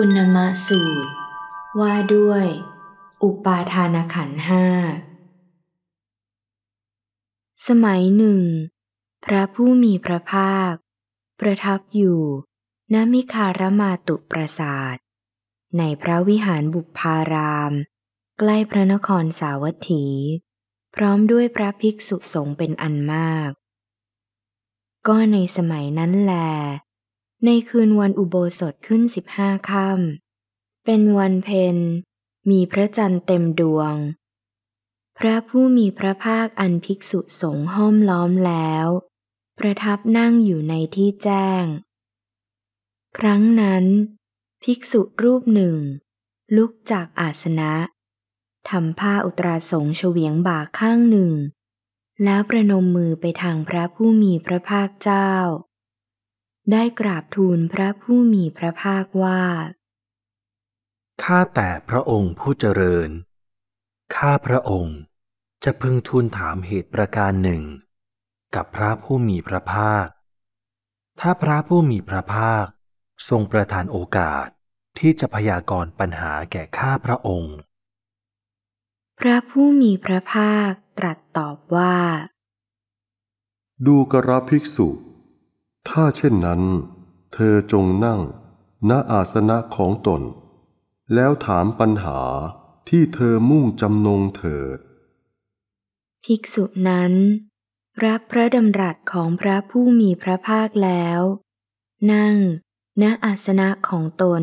ปุณมะสูตร ว่าด้วย อุปาทานขันห้า สมัยหนึ่ง พระผู้มีพระภาค ประทับอยู่ณมิคารมาตุปราสาทในพระวิหารบุพาราม ใกล้พระนครสาวัตถีพร้อมด้วยพระภิกษุสงฆ์เป็นอันมาก ก็ในสมัยนั้นแหละในคืนวันอุโบสถขึ้นสิบห้าค่ำ เป็นวันเพ็ญมีพระจันทร์เต็มดวง พระผู้มีพระภาคอันภิกษุสงฆ์ห้อมล้อมแล้ว ประทับนั่งอยู่ในที่แจ้ง ครั้งนั้น ภิกษุรูปหนึ่ง ลุกจากอาสนะ ทำผ้าอุตราสงเฉวียงบ่าข้างหนึ่ง แล้วประนมมือไปทางพระผู้มีพระภาคเจ้าได้กราบทูลพระผู้มีพระภาคว่า ข้าแต่พระองค์ผู้เจริญ ข้าพระองค์จะพึงทูลถามเหตุประการหนึ่ง กับพระผู้มีพระภาค ถ้าพระผู้มีพระภาคทรงประทานโอกาสที่จะพยากรณ์ปัญหาแก่ข้าพระองค์ พระผู้มีพระภาคตรัสตอบว่า ดูกระภิกษุถ้าเช่นนั้นเธอจงนั่งณอาสนะของตน แล้วถามปัญหาที่เธอมุ่งจำนงเถิดภิกษุนั้น รับพระดำรัสของพระผู้มีพระภาคแล้ว นั่งณอาสนะของตน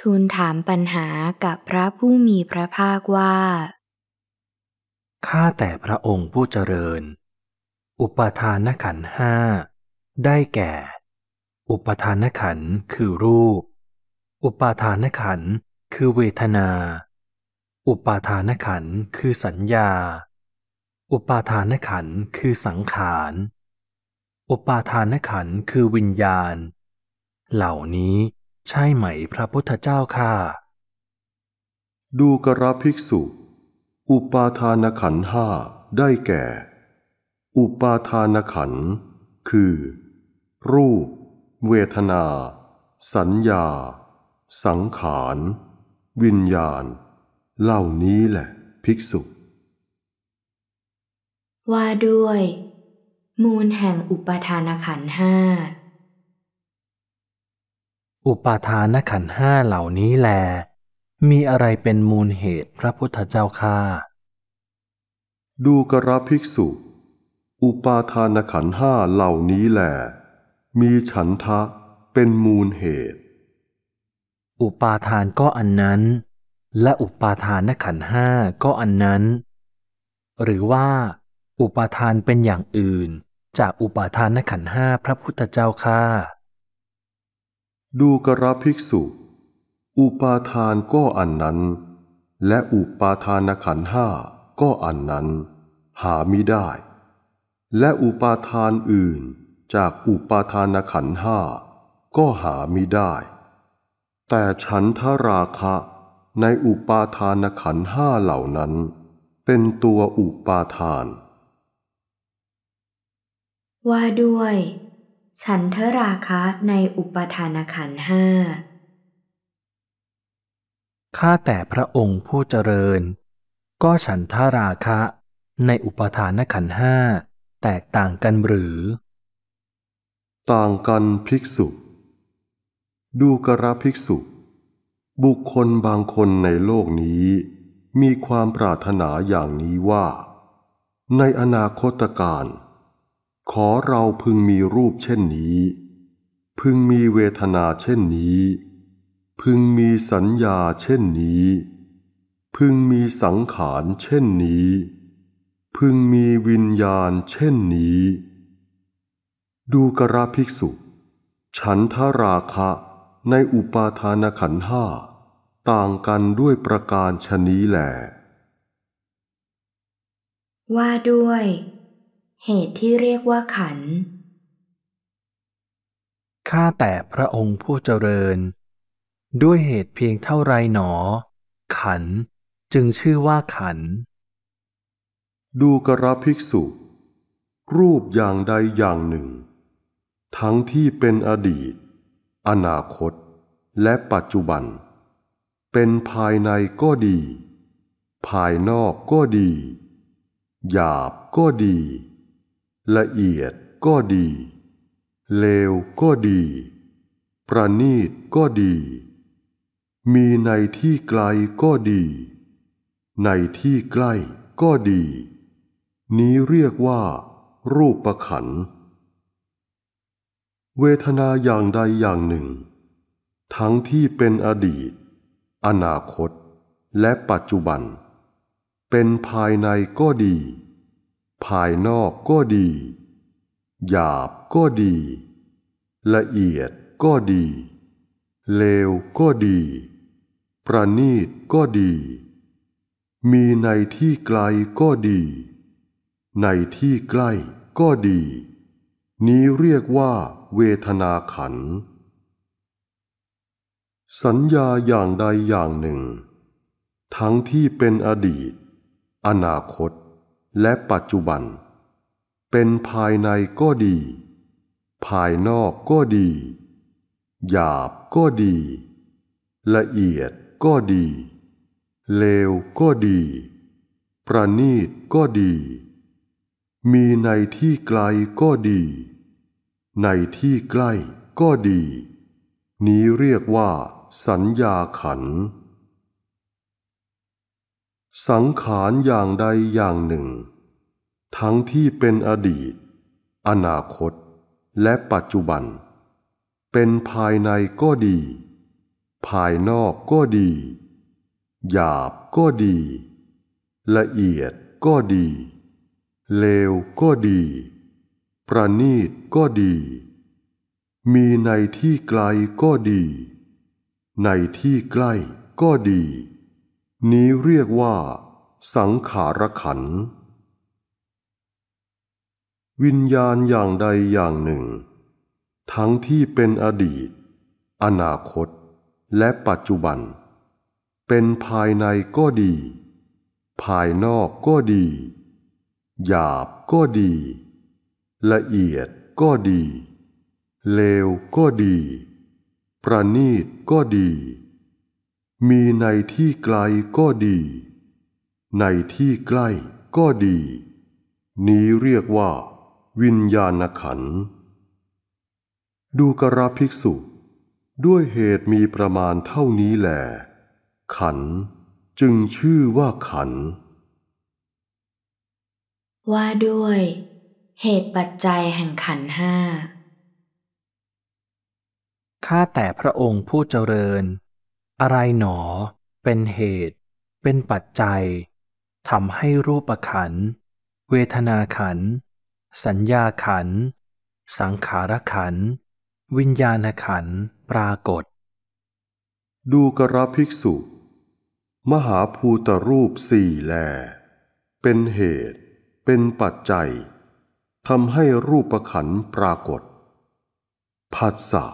ทูลถามปัญหากับพระผู้มีพระภาคว่า ข้าแต่พระองค์ผู้เจริญ อุปทานขันห้าได้แก่ อุปทานขันคือรูป อุปาทานขันคือเวทนา อุปาทานขันคือสัญญา อุปาทานขันคือสังขารอุปาทานขันคือวิญญาณ เหล่านี้ใช่ไหมพระพุทธเจ้าค่ะ ดูกระภิกษุอุปาทานขันห้าได้แก่ อุปาทานขันคือรูป เวทนา สัญญา สังขาร วิญญาณ เหล่านี้แหละ ภิกษุ ว่าด้วย มูลแห่งอุปาทานขันห้าอุปาทานขันห้าเหล่านี้แล มีอะไรเป็นมูลเหตุพระพุทธเจ้าค่าดูกระภิกษุ อุปาทานขันห้าเหล่านี้แหละมีฉันทะเป็นมูลเหตุ อุปาทานก็อันนั้น และอุปาทานนขันห้าก็อันนั้น หรือว่าอุปาทานเป็นอย่างอื่น จากอุปาทานนขันห้าพระพุทธเจ้าค่าดูกระภิกษุ อุปาทานก็อันนั้น และอุปาทานนขันห้าก็อันนั้น หาไม่ได้ และอุปาทานอื่นจาก อุปาทานขันห้าก็หามิได้ แต่ฉันทราคะในอุปาทานขันห้าเหล่านั้น เป็นตัวอุปาทาน ว่าด้วย ฉันทราคะในอุปาทานขันห้าข้าแต่พระองค์ผู้เจริญ ก็ฉันทราคะในอุปทานขันห้าแตกต่างกันหรือต่างกันภิกษุ ดูกระภิกษุ บุคคลบางคนในโลกนี้ มีความปรารถนาอย่างนี้ว่า ในอนาคตการขอเราพึงมีรูปเช่นนี้ พึงมีเวทนาเช่นนี้ พึงมีสัญญาเช่นนี้ พึงมีสังขารเช่นนี้ พึงมีวิญญาณเช่นนี้ดูกระภิกษุ ฉันทราคะ ในอุปาทานขันห้า ต่างกันด้วยประการชนี้แหลว่าด้วย เหตุที่เรียกว่าขันข้าแต่พระองค์ผู้เจริญ ด้วยเหตุเพียงเท่าไรหนอ ขันจึงชื่อว่าขัน ดูกระภิกษุ รูปอย่างใดอย่างหนึ่งทั้งที่เป็นอดีต อนาคต และปัจจุบัน เป็นภายในก็ดี ภายนอกก็ดี หยาบก็ดี ละเอียดก็ดี เลวก็ดี ประณีตก็ดี มีในที่ไกลก็ดี ในที่ใกล้ก็ดี นี้เรียกว่ารูปประขันธ์เวทนาอย่างใดอย่างหนึ่ง ทั้งที่เป็นอดีต อนาคตและปัจจุบัน เป็นภายในก็ดี ภายนอกก็ดี หยาบก็ดี ละเอียดก็ดี เลวก็ดี ประณีตก็ดี มีในที่ไกลก็ดี ในที่ใกล้ก็ดี นี้เรียกว่าเวทนาขัน สัญญาอย่างใดอย่างหนึ่ง ทั้งที่เป็นอดีต อนาคต และปัจจุบัน เป็นภายในก็ดี ภายนอกก็ดี หยาบก็ดี ละเอียดก็ดี เลวก็ดี ประณีตก็ดี มีในที่ไกลก็ดีในที่ใกล้ก็ดี นี้เรียกว่าสัญญาขัน สังขารอย่างใดอย่างหนึ่ง ทั้งที่เป็นอดีต อนาคต และปัจจุบัน เป็นภายในก็ดี ภายนอกก็ดี หยาบก็ดี ละเอียดก็ดี เลวก็ดีประนีตก็ดี มีในที่ไกลก็ดี ในที่ใกล้ก็ดี นี้เรียกว่าสังขารขัน วิญญาณอย่างใดอย่างหนึ่ง ทั้งที่เป็นอดีต อนาคต และปัจจุบัน เป็นภายในก็ดี ภายนอกก็ดี หยาบก็ดีละเอียดก็ดี เลวก็ดี ประณีตก็ดี มีในที่ไกลก็ดี ในที่ใกล้ก็ดี นี้เรียกว่าวิญญาณขัน ดูกราภิกษุ ด้วยเหตุมีประมาณเท่านี้แหล ขันจึงชื่อว่าขันว่าด้วยเหตุปัจจัยแห่งขันห้าข้าแต่พระองค์ผู้เจริญ อะไรหนอ เป็นเหตุ เป็นปัจจัยทำให้รูปขัน เวทนาขัน สัญญาขัน สังขารขัน วิญญาณขัน ปรากฏ ดูกระภิกษุมหาภูตรูปสี่แล เป็นเหตุ เป็นปัจจัยทำให้รูปขันปรากฏผัสสะ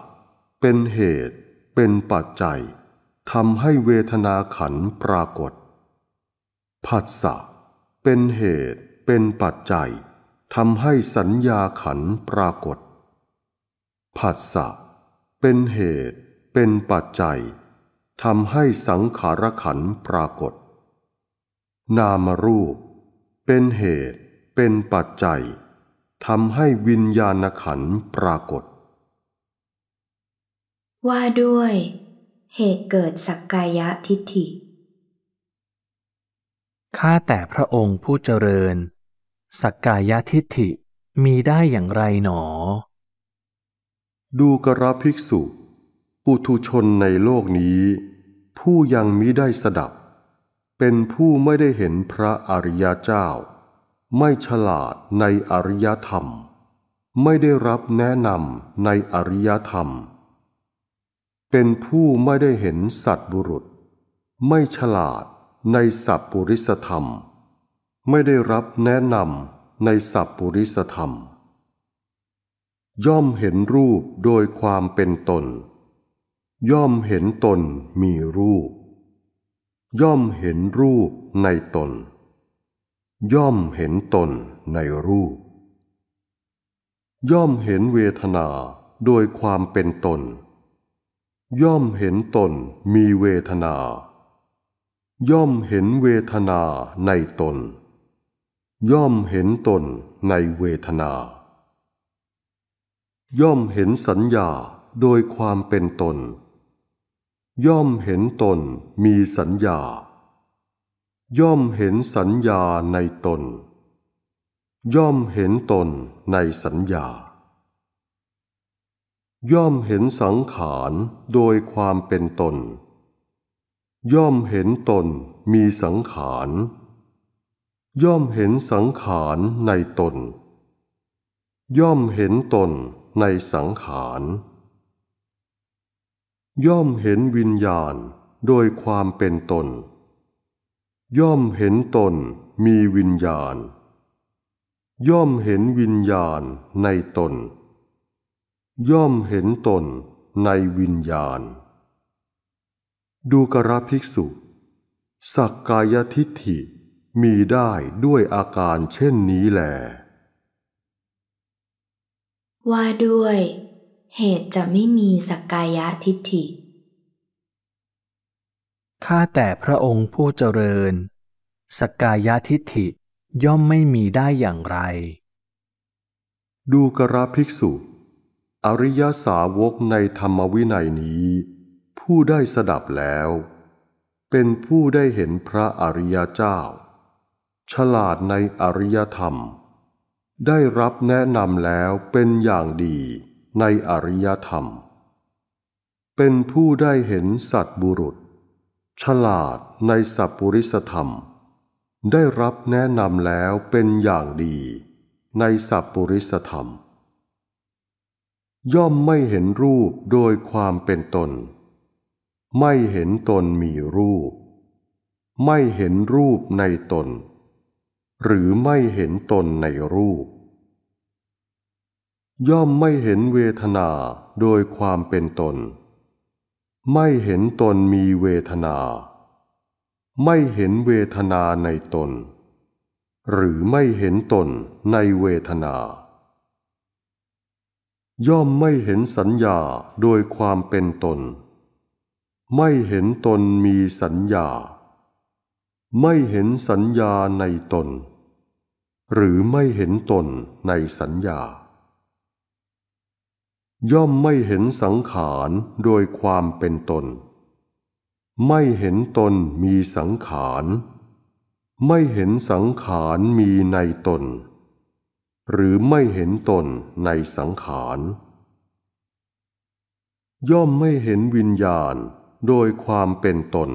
เป็นเหตุเป็นปัจจัยทำให้เวทนาขันปรากฏผัสสะเป็นเหตุ เป็นปัจจัยทำให้สัญญาขันปรากฏผัสสะเป็นเหตุ เป็นปัจจัยทำให้สังขารขันปรากฏ นามรูป เป็นเหตุ เป็นปัจจัยทำให้วิญญาณขันปรากฏ ว่าด้วย เหตุเกิดสักกายะทิฏฐิข้าแต่พระองค์ผู้เจริญ สักกายะทิฏฐิมีได้อย่างไรหนอ ดูกระภิกษุ ปุถทุชนในโลกนี้ ผู้ยังมิได้สดับ เป็นผู้ไม่ได้เห็นพระอริยเจ้าไม่ฉลาดในอริยธรรม ไม่ได้รับแนะนำในอริยธรรม เป็นผู้ไม่ได้เห็นสัตบุรุษ ไม่ฉลาดในสัพปุริสธรรม ไม่ได้รับแนะนำในสัพปุริสธรรม ย่อมเห็นรูปโดยความเป็นตน ย่อมเห็นตนมีรูป ย่อมเห็นรูปในตนย่อมเห็นตนในรูป ย่อมเห็นเวทนาโดยความเป็นตน ย่อมเห็นตนมีเวทนา ย่อมเห็นเวทนาในตน ย่อมเห็นตนในเวทนา ย่อมเห็นสัญญาโดยความเป็นตน ย่อมเห็นตนมีสัญญาย่อมเห็นสัญญาในตน ย่อมเห็นตนในสัญญา ย่อมเห็นสังขารโดยความเป็นตน ย่อมเห็นตนมีสังขารย่อมเห็นสังขารในตน ย่อมเห็นตนในสังขารย่อมเห็นวิญญาณโดยความเป็นตนย่อมเห็นตนมีวิญญาณ ย่อมเห็นวิญญาณในตน ย่อมเห็นตนในวิญญาณ ดูกระภิกษุสักกายทิฏฐิ มีได้ด้วยอาการเช่นนี้แหลว่าด้วยเหตุจะไม่มีสักกายทิฏฐิข้าแต่พระองค์ผู้เจริญ สกายาทิฐิย่อมไม่มีได้อย่างไร ดูกระภิกษุ อริยสาวกในธรรมวินัยนี้ ผู้ได้สดับแล้ว เป็นผู้ได้เห็นพระอริยเจ้า ฉลาดในอริยธรรม ได้รับแนะนำแล้วเป็นอย่างดีในอริยธรรม เป็นผู้ได้เห็นสัตบุรุษฉลาดในสัพปริสธรรม ได้รับแนะนำแล้วเป็นอย่างดีในสัพปริสธรรม ย่อมไม่เห็นรูปโดยความเป็นตน ไม่เห็นตนมีรูป ไม่เห็นรูปในตน หรือไม่เห็นตนในรูป ย่อมไม่เห็นเวทนาโดยความเป็นตนไม่เห็นตนมีเวทนา ไม่เห็นเวทนาในตน หรือไม่เห็นตนในเวทนา ย่อมไม่เห็นสัญญาโดยความเป็นตน ไม่เห็นตนมีสัญญา ไม่เห็นสัญญาในตน หรือไม่เห็นตนในสัญญาย่อมไม่เห็นสังขารโดยความเป็นตน ไม่เห็นตนมีสังขาร ไม่เห็นสังขารมีในตน หรือไม่เห็นตนในสังขาร ย่อมไม่เห็นวิญญาณโดยความเป็นตน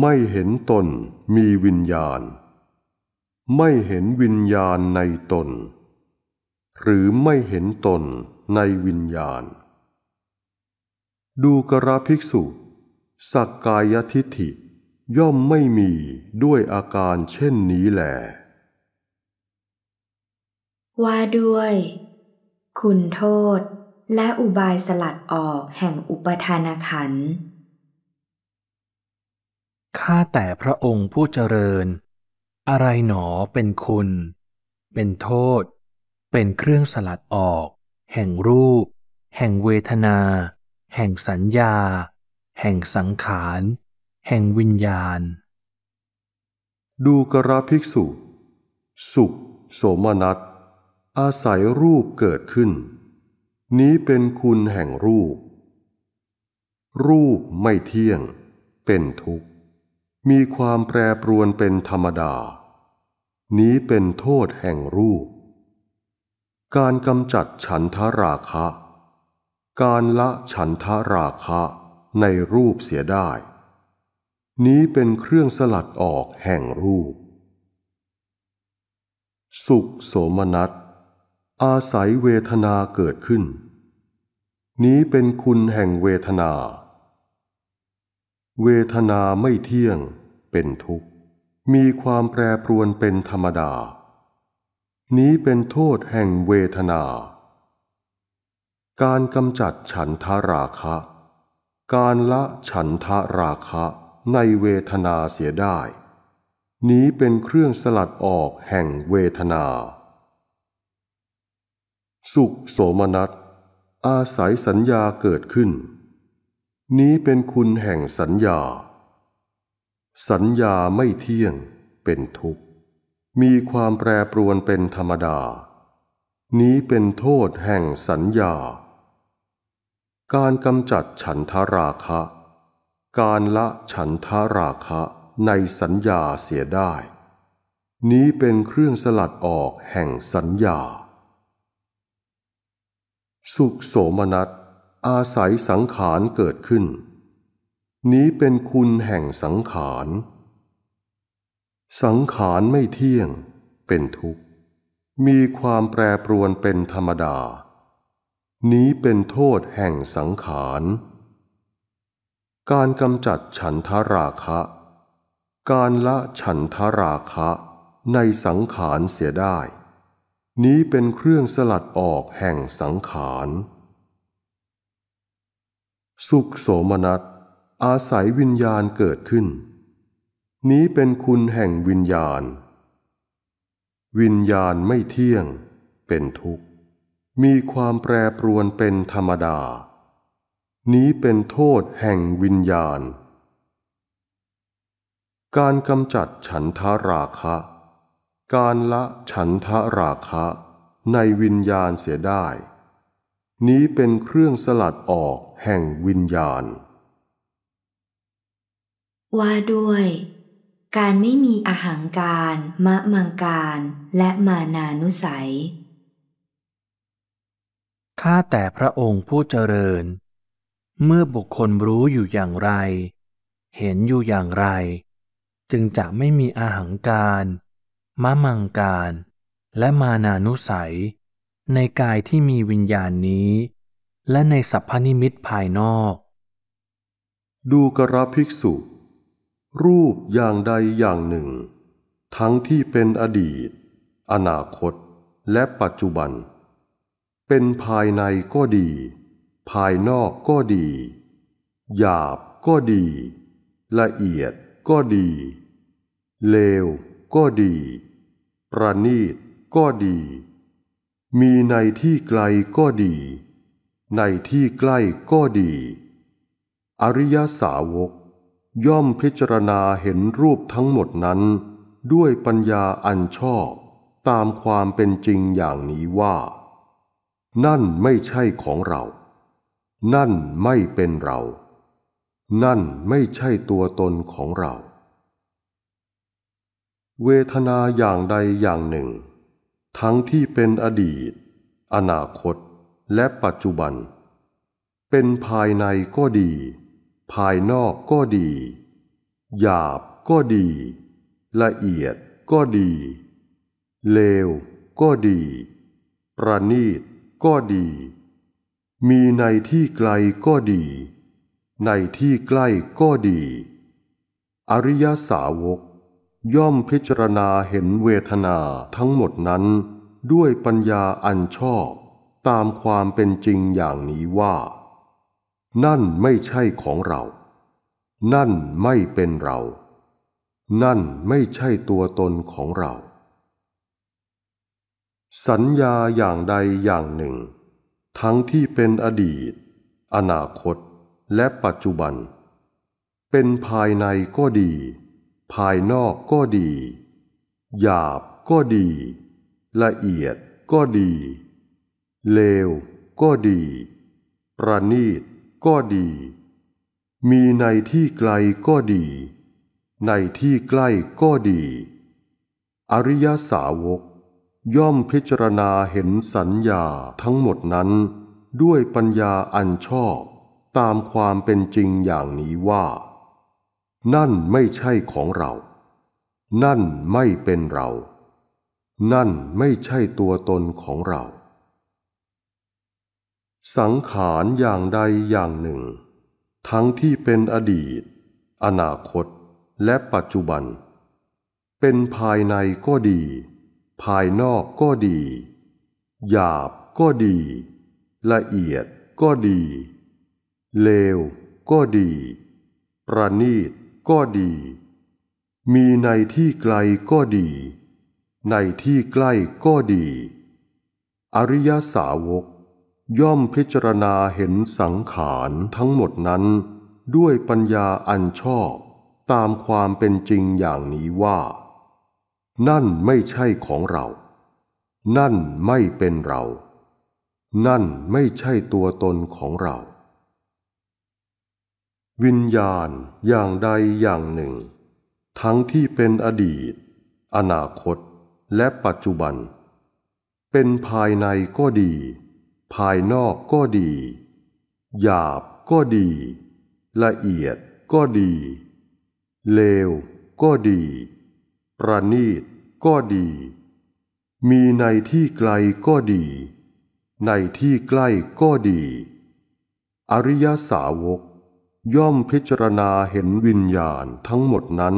ไม่เห็นตนมีวิญญาณ ไม่เห็นวิญญาณในตน หรือไม่เห็นตนในวิญญาณ ดูกระภิกษุ สักกายทิฐิ ย่อมไม่มีด้วยอาการเช่นนี้แหล ว่าด้วย คุณโทษและอุบายสลัดออกแห่งอุปทานขันข้าแต่พระองค์ผู้เจริญ อะไรหนอเป็นคุณ เป็นโทษ เป็นเครื่องสลัดออกแห่งรูป แห่งเวทนา แห่งสัญญา แห่งสังขารแห่งวิญญาณ ดูกระภิกษุ สุขโสมนัสอาศัยรูปเกิดขึ้น นี้เป็นคุณแห่งรูป รูปไม่เที่ยง เป็นทุกข์ มีความแปรปรวนเป็นธรรมดา นี้เป็นโทษแห่งรูปการกำจัดฉันทราคะ การละฉันทราคะในรูปเสียได้ นี้เป็นเครื่องสลัดออกแห่งรูป สุขโสมนัสอาศัยเวทนาเกิดขึ้น นี้เป็นคุณแห่งเวทนา เวทนาไม่เที่ยงเป็นทุกข์ มีความแปรปรวนเป็นธรรมดานี้เป็นโทษแห่งเวทนา การกำจัดฉันทราคะ การละฉันทราคะในเวทนาเสียได้ นี้เป็นเครื่องสลัดออกแห่งเวทนา สุขโสมนัสอาศัยสัญญาเกิดขึ้น นี้เป็นคุณแห่งสัญญา สัญญาไม่เที่ยงเป็นทุกข์มีความแปรปรวนเป็นธรรมดา นี้เป็นโทษแห่งสัญญา การกำจัดฉันทราคะ การละฉันทราคะในสัญญาเสียได้ นี้เป็นเครื่องสลัดออกแห่งสัญญา สุขโสมนัสอาศัยสังขารเกิดขึ้น นี้เป็นคุณแห่งสังขารสังขารไม่เที่ยงเป็นทุกข์ มีความแปรปรวนเป็นธรรมดา นี้เป็นโทษแห่งสังขารการกำจัดฉันทราคะ การละฉันทราคะในสังขารเสียได้ นี้เป็นเครื่องสลัดออกแห่งสังขารสุขโสมนัสอาศัยวิญญาณเกิดขึ้นนี้เป็นคุณแห่งวิญญาณ วิญญาณไม่เที่ยง เป็นทุกข์ มีความแปรปรวนเป็นธรรมดา นี้เป็นโทษแห่งวิญญาณ การกำจัดฉันทาราคะ การละฉันทาราคะ ในวิญญาณเสียได้ นี้เป็นเครื่องสลัดออกแห่งวิญญาณ ว่าด้วยการไม่มีอาหารการ มะมังการและมานานุสัยข้าแต่พระองค์ผู้เจริญ เมื่อบุคคลรู้อยู่อย่างไร เห็นอยู่อย่างไร จึงจะไม่มีอาหารการ มะมังการ และมานานุสัย ในกายที่มีวิญญาณนี้ และในสัพพนิมิตภายนอก ดูกระภิกษุรูปอย่างใดอย่างหนึ่ง ทั้งที่เป็นอดีต อนาคต และปัจจุบัน เป็นภายในก็ดี ภายนอกก็ดี หยาบก็ดี ละเอียดก็ดี เลวก็ดี ประณีตก็ดี มีในที่ไกลก็ดี ในที่ใกล้ก็ดี อริยสาวกย่อมพิจารณาเห็นรูปทั้งหมดนั้นด้วยปัญญาอันชอบตามความเป็นจริงอย่างนี้ว่า นั่นไม่ใช่ของเรา นั่นไม่เป็นเรา นั่นไม่ใช่ตัวตนของเรา เวทนาอย่างใดอย่างหนึ่ง ทั้งที่เป็นอดีต อนาคต และปัจจุบัน เป็นภายในก็ดีภายนอกก็ดี หยาบก็ดี ละเอียดก็ดี เลวก็ดี ประณีตก็ดี มีในที่ไกลก็ดี ในที่ใกล้ก็ดี อริยสาวก ย่อมพิจารณาเห็นเวทนาทั้งหมดนั้นด้วยปัญญาอันชอบตามความเป็นจริงอย่างนี้ว่านั่นไม่ใช่ของเรา นั่นไม่เป็นเรา นั่นไม่ใช่ตัวตนของเรา สัญญาอย่างใดอย่างหนึ่ง ทั้งที่เป็นอดีต อนาคต และปัจจุบัน เป็นภายในก็ดี ภายนอกก็ดี หยาบก็ดี ละเอียดก็ดี เลวก็ดี ประณีตก็ดี มีในที่ไกลก็ดี ในที่ใกล้ก็ดี อริยสาวก ย่อมพิจารณาเห็นสัญญาทั้งหมดนั้นด้วยปัญญาอันชอบตามความเป็นจริงอย่างนี้ว่า นั่นไม่ใช่ของเรา นั่นไม่เป็นเรา นั่นไม่ใช่ตัวตนของเราสังขารอย่างใดอย่างหนึ่ง ทั้งที่เป็นอดีต อนาคตและปัจจุบัน เป็นภายในก็ดี ภายนอกก็ดี หยาบก็ดี ละเอียดก็ดี เลวก็ดี ประณีตก็ดี มีในที่ไกลก็ดี ในที่ใกล้ก็ดี อริยสาวกย่อมพิจารณาเห็นสังขารทั้งหมดนั้นด้วยปัญญาอันชอบตามความเป็นจริงอย่างนี้ว่า นั่นไม่ใช่ของเรา นั่นไม่เป็นเรา นั่นไม่ใช่ตัวตนของเรา วิญญาณอย่างใดอย่างหนึ่ง ทั้งที่เป็นอดีต อนาคต และปัจจุบัน เป็นภายในก็ดีภายนอกก็ดี หยาบก็ดี ละเอียดก็ดี เลวก็ดี ประณีตก็ดี มีในที่ไกลก็ดี ในที่ใกล้ก็ดี อริยสาวก ย่อมพิจารณาเห็นวิญญาณทั้งหมดนั้น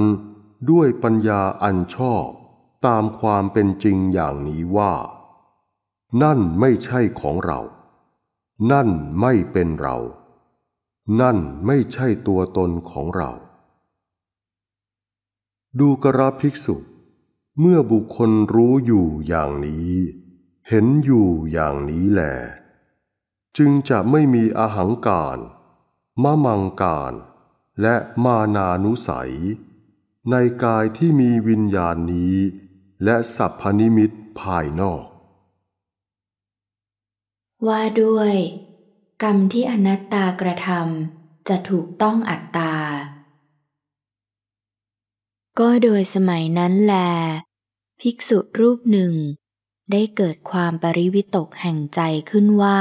ด้วยปัญญาอันชอบตามความเป็นจริงอย่างนี้ว่านั่นไม่ใช่ของเรา นั่นไม่เป็นเรา นั่นไม่ใช่ตัวตนของเรา ดูกระภิกษุ เมื่อบุคคลรู้อยู่อย่างนี้ เห็นอยู่อย่างนี้แหลจึงจะไม่มีอหังการ มะมังการ และมานานุสัย ในกายที่มีวิญญาณนี้ และสัพพนิมิตภายนอกว่าด้วยกรรมที่อนัตตากระทำจะถูกต้องอัตตา ก็โดยสมัยนั้นแล ภิกษุรูปหนึ่ง ได้เกิดความปริวิตกแห่งใจขึ้นว่า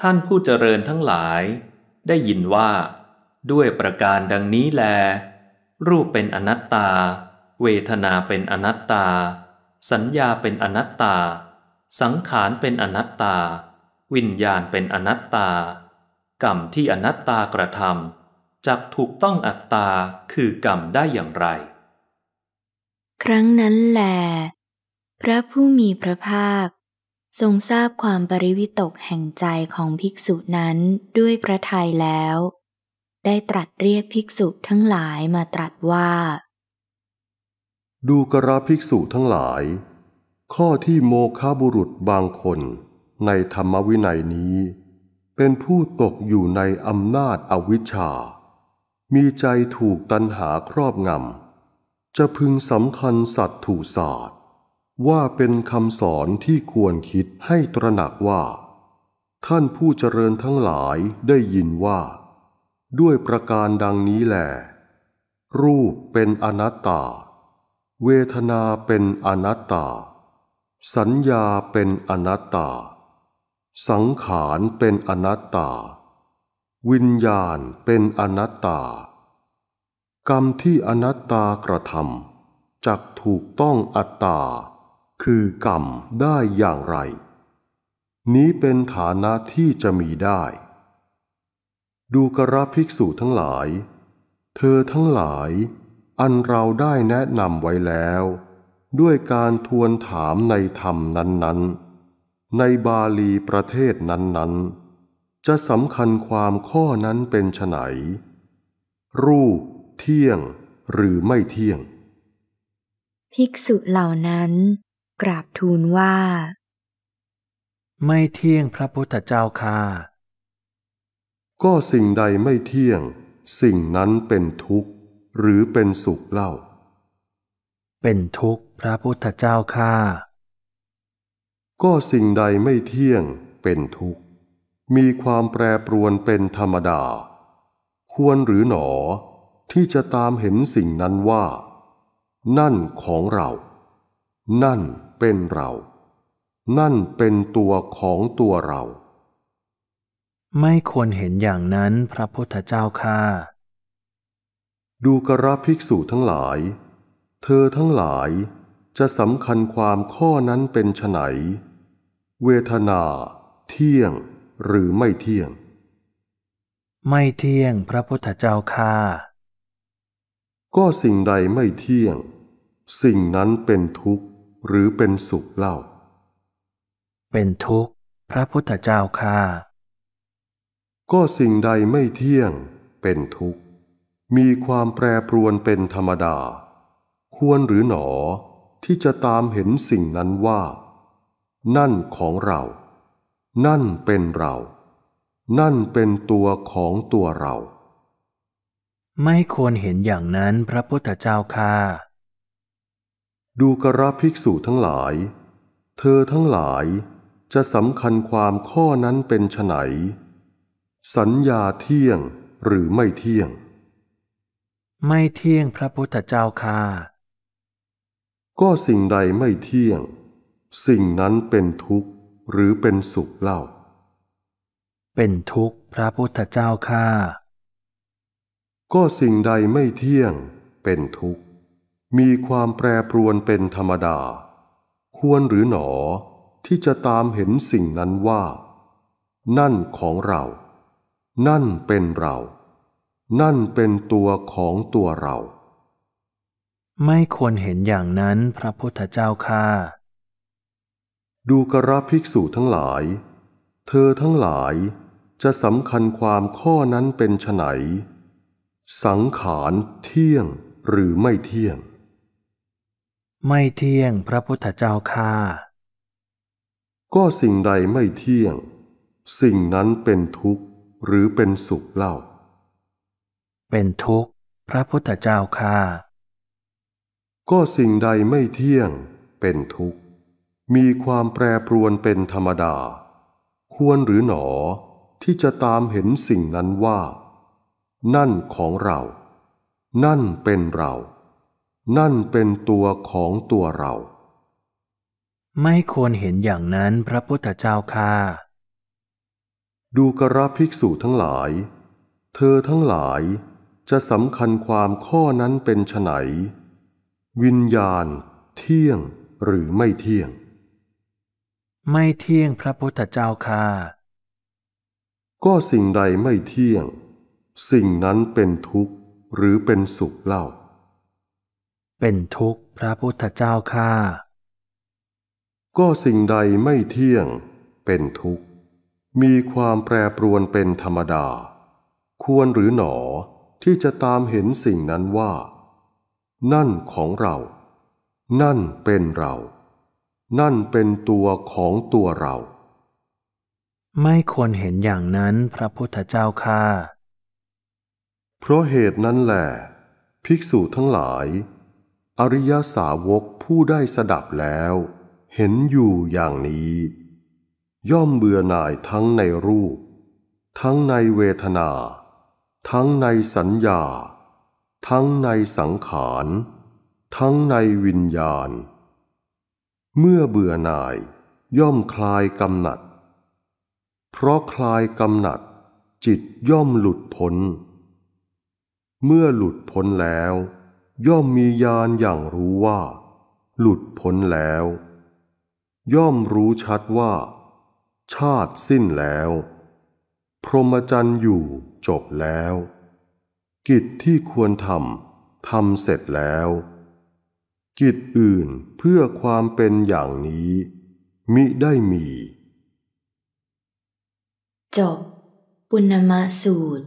ท่านผู้เจริญทั้งหลาย ได้ยินว่า ด้วยประการดังนี้แล รูปเป็นอนัตตา เวทนาเป็นอนัตตา สัญญาเป็นอนัตตาสังขารเป็นอนัตตา วิญญาณเป็นอนัตตา กรรมที่อนัตตากระทำจักถูกต้องอัตตาคือกรรมได้อย่างไร ครั้งนั้นแหลพระผู้มีพระภาค ทรงทราบความปริวิตกแห่งใจของภิกษุนั้นด้วยพระทัยแล้ว ได้ตรัสเรียกภิกษุทั้งหลายมาตรัสว่า ดูกระภิกษุทั้งหลายข้อที่โมคาบุรุษบางคนในธรรมวินัยนี้ เป็นผู้ตกอยู่ในอำนาจอวิชชา มีใจถูกตันหาครอบงำ จะพึงสำคัญสัตว์ถูศาสตร์ว่าเป็นคำสอนที่ควรคิดให้ตระหนักว่า ท่านผู้เจริญทั้งหลายได้ยินว่า ด้วยประการดังนี้แหลรูปเป็นอนัตตา เวทนาเป็นอนัตตาสัญญาเป็นอนัตตา สังขารเป็นอนัตตา วิญญาณเป็นอนัตตา กรรมที่อนัตตากระทำจักถูกต้องอัตตาคือกรรมได้อย่างไร นี้เป็นฐานะที่จะมีได้ ดูกระภิกษุทั้งหลาย เธอทั้งหลาย อันเราได้แนะนำไว้แล้วด้วยการทวนถามในธรรมนั้น ๆ ในบาลีประเทศนั้นๆ จะสำคัญความข้อนั้นเป็นไฉนรูป เที่ยง หรือไม่เที่ยง ภิกษุเหล่านั้น กราบทูลว่า ไม่เที่ยงพระพุทธเจ้าค่ะ ก็สิ่งใดไม่เที่ยง สิ่งนั้นเป็นทุกข์หรือเป็นสุขเล่า เป็นทุกข์พระพุทธเจ้าข้าก็สิ่งใดไม่เที่ยงเป็นทุกข์ มีความแปรปรวนเป็นธรรมดา ควรหรือหนอที่จะตามเห็นสิ่งนั้นว่า นั่นของเรา นั่นเป็นเรา นั่นเป็นตัวของตัวเรา ไม่ควรเห็นอย่างนั้นพระพุทธเจ้าข้าดูกระภิกษุทั้งหลาย เธอทั้งหลายจะสำคัญความข้อนั้นเป็นไฉนเวทนา เที่ยง หรือไม่เที่ยง ไม่เที่ยงพระพุทธเจ้าค่าก็สิ่งใดไม่เที่ยง สิ่งนั้นเป็นทุกข์หรือเป็นสุขเล่า เป็นทุกข์พระพุทธเจ้าค่าก็สิ่งใดไม่เที่ยง เป็นทุกข์ มีความแปรปรวนเป็นธรรมดา ควรหรือหนอที่จะตามเห็นสิ่งนั้นว่า นั่นของเรา นั่นเป็นเรา นั่นเป็นตัวของตัวเรา ไม่ควรเห็นอย่างนั้นพระพุทธเจ้าค่ะดูกระภิกษุทั้งหลาย เธอทั้งหลายจะสำคัญความข้อนั้นเป็นไฉนสัญญาเที่ยงหรือไม่เที่ยง ไม่เที่ยงพระพุทธเจ้าค่ะก็สิ่งใดไม่เที่ยง สิ่งนั้นเป็นทุกข์หรือเป็นสุขเล่า เป็นทุกข์พระพุทธเจ้าข้าก็สิ่งใดไม่เที่ยง เป็นทุกข์ มีความแปรปรวนเป็นธรรมดา ควรหรือหนอที่จะตามเห็นสิ่งนั้นว่า นั่นของเรา นั่นเป็นเรา นั่นเป็นตัวของตัวเราไม่ควรเห็นอย่างนั้นพระพุทธเจ้าค่าดูกระภิกษุทั้งหลาย เธอทั้งหลายจะสำคัญความข้อนั้นเป็นไฉนสังขารเที่ยงหรือไม่เที่ยง ไม่เที่ยงพระพุทธเจ้าค่าก็สิ่งใดไม่เที่ยง สิ่งนั้นเป็นทุกข์หรือเป็นสุขเล่า เป็นทุกข์พระพุทธเจ้าค่าก็สิ่งใดไม่เที่ยงเป็นทุกข์ มีความแปรปรวนเป็นธรรมดา ควรหรือหนอที่จะตามเห็นสิ่งนั้นว่า นั่นของเรา นั่นเป็นเรา นั่นเป็นตัวของตัวเรา ไม่ควรเห็นอย่างนั้นพระพุทธเจ้าค่ะดูกระภิกษุทั้งหลาย เธอทั้งหลายจะสำคัญความข้อนั้นเป็นไฉนวิญญาณ เที่ยงหรือไม่เที่ยง ไม่เที่ยงพระพุทธเจ้าค่ะก็สิ่งใดไม่เที่ยง สิ่งนั้นเป็นทุกข์หรือเป็นสุขเล่า เป็นทุกข์พระพุทธเจ้าค่ะก็สิ่งใดไม่เที่ยง เป็นทุกข์ มีความแปรปรวนเป็นธรรมดา ควรหรือหนอที่จะตามเห็นสิ่งนั้นว่านั่นของเรา นั่นเป็นเรา นั่นเป็นตัวของตัวเรา ไม่ควรเห็นอย่างนั้นพระพุทธเจ้าค่าเพราะเหตุนั้นแหละภิกษุทั้งหลาย อริยสาวกผู้ได้สดับแล้ว เห็นอยู่อย่างนี้ ย่อมเบื่อหน่ายทั้งในรูป ทั้งในเวทนา ทั้งในสัญญาทั้งในสังขารทั้งในวิญญาณ เมื่อเบื่อหน่าย ย่อมคลายกำหนัด เพราะคลายกำหนัดจิตย่อมหลุดพ้น เมื่อหลุดพ้นแล้ว ย่อมมีญาณอย่างรู้ว่า หลุดพ้นแล้ว ย่อมรู้ชัดว่า ชาติสิ้นแล้ว พรหมจรรย์อยู่จบแล้วกิจที่ควรทำทำเสร็จแล้ว กิจอื่นเพื่อความเป็นอย่างนี้ มิได้มี จบปุณณมะสูตร